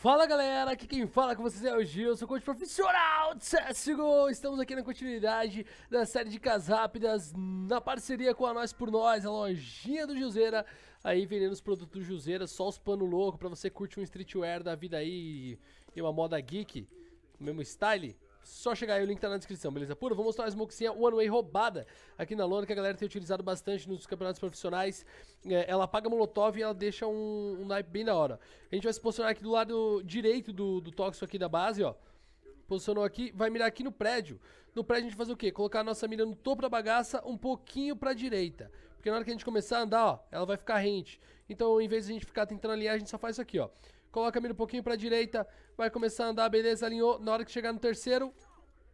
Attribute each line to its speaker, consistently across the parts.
Speaker 1: Fala galera, aqui quem fala com vocês é o Gil, sou coach profissional de CSGO. Estamos aqui na continuidade da série de casas Rápidas, na parceria com a Nós por Nós, a lojinha do Juseira. Aí vendendo os produtos Juseira, só os pano louco pra você curtir um streetwear da vida aí e uma moda geek, o mesmo style. Só chegar aí, o link tá na descrição, beleza? Pura, vou mostrar uma smokezinha One Way roubada aqui na lona, que a galera tem utilizado bastante nos campeonatos profissionais. É, ela apaga molotov e ela deixa um, um naipe bem da hora. A gente vai se posicionar aqui do lado direito do, do tóxico aqui da base, ó. Posicionou aqui, vai mirar aqui no prédio. No prédio a gente faz o quê? Colocar a nossa mira no topo da bagaça, um pouquinho pra direita. Porque na hora que a gente começar a andar, ó, ela vai ficar rente. Então, em vez de a gente ficar tentando alinhar, a gente só faz isso aqui, ó. Coloca a mira um pouquinho pra direita, vai começar a andar, beleza, alinhou. Na hora que chegar no terceiro,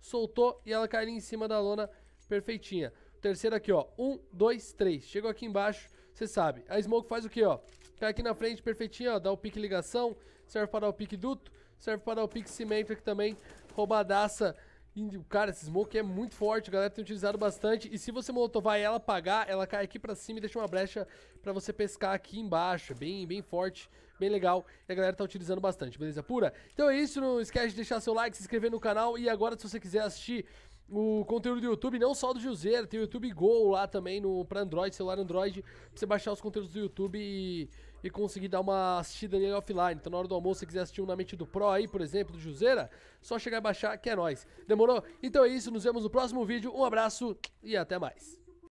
Speaker 1: soltou e ela cai ali em cima da lona perfeitinha. Terceiro aqui, ó. Um, dois, três. Chegou aqui embaixo, você sabe. A Smoke faz o quê, ó? Cai aqui na frente, perfeitinho, ó. Dá o pique ligação, serve para dar o pique duto, serve para dar o pique cimento aqui também roubadaça. Cara, esse smoke é muito forte, a galera tem utilizado bastante. E se você molotovar e ela apagar, ela cai aqui pra cima e deixa uma brecha pra você pescar aqui embaixo. É bem, bem forte, bem legal. E a galera tá utilizando bastante, beleza pura? Então é isso, não esquece de deixar seu like, se inscrever no canal. E agora, se você quiser assistir o conteúdo do YouTube, não só do Juseira, tem o YouTube Go lá também no, pra Android, celular Android, pra você baixar os conteúdos do YouTube e, e conseguir dar uma assistida nele offline. Então na hora do almoço, se quiser assistir um na mente do Pro aí, por exemplo, do Juseira, só chegar e baixar que é nóis. Demorou? Então é isso, nos vemos no próximo vídeo, um abraço e até mais.